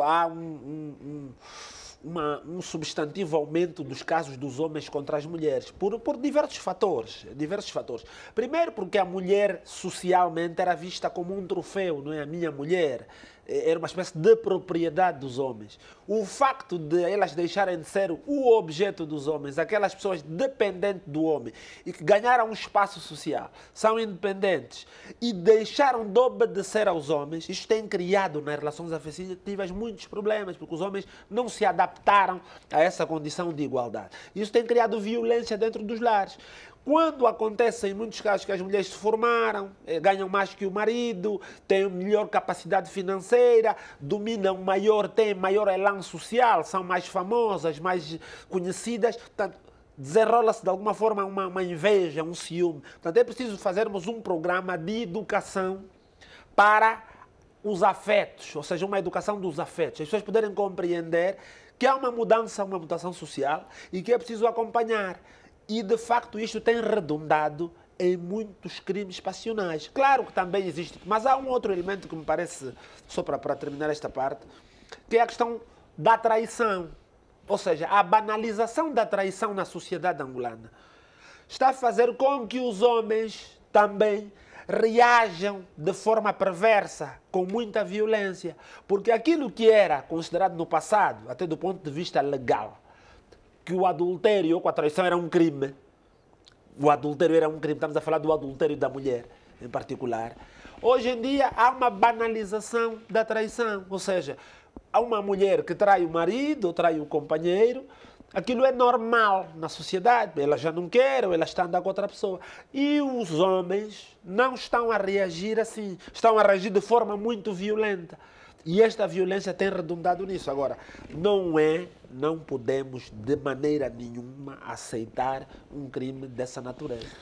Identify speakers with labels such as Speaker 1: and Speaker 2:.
Speaker 1: há um, um, um, uma, um substantivo aumento dos casos dos homens contra as mulheres, por, por diversos fatores, diversos fatores. Primeiro porque a mulher socialmente era vista como um troféu, não é? A minha mulher é, era uma espécie de propriedade dos homens. O facto de elas deixarem de ser o objeto dos homens, aquelas pessoas dependentes do homem e que ganharam um espaço social, são independentes e deixaram de obedecer aos homens, isto tem criado nas relações afetivas muitos problemas, porque os homens não se adaptam adaptaram a essa condição de igualdade. Isso tem criado violência dentro dos lares. Quando acontece em muitos casos que as mulheres se formaram, eh, ganham mais que o marido, têm melhor capacidade financeira, dominam maior, têm maior elan social, são mais famosas, mais conhecidas, portanto, desenrola-se de alguma forma uma, uma inveja, um ciúme. Portanto, é preciso fazermos um programa de educação para os afetos, ou seja, uma educação dos afetos, as pessoas poderem compreender que há uma mudança, uma mutação social e que é preciso acompanhar. E de facto isto tem redundado em muitos crimes passionais. Claro que também existe, mas há um outro elemento que me parece, só para, para terminar esta parte, que é a questão da traição. Ou seja, a banalização da traição na sociedade angolana está a fazer com que os homens também reajam de forma perversa, com muita violência, porque aquilo que era considerado no passado, até do ponto de vista legal, que o adultério ou a traição era um crime, o adultério era um crime, estamos a falar do adultério da mulher em particular. Hoje em dia há uma banalização da traição, ou seja, a uma mulher que trai o marido, trai o companheiro, aquilo é normal na sociedade. Ela já não quer, ou ela está andando com outra pessoa. E os homens não estão a reagir assim, estão a reagir de forma muito violenta. E esta violência tem redundado nisso. Agora, não é, não podemos de maneira nenhuma aceitar um crime dessa natureza.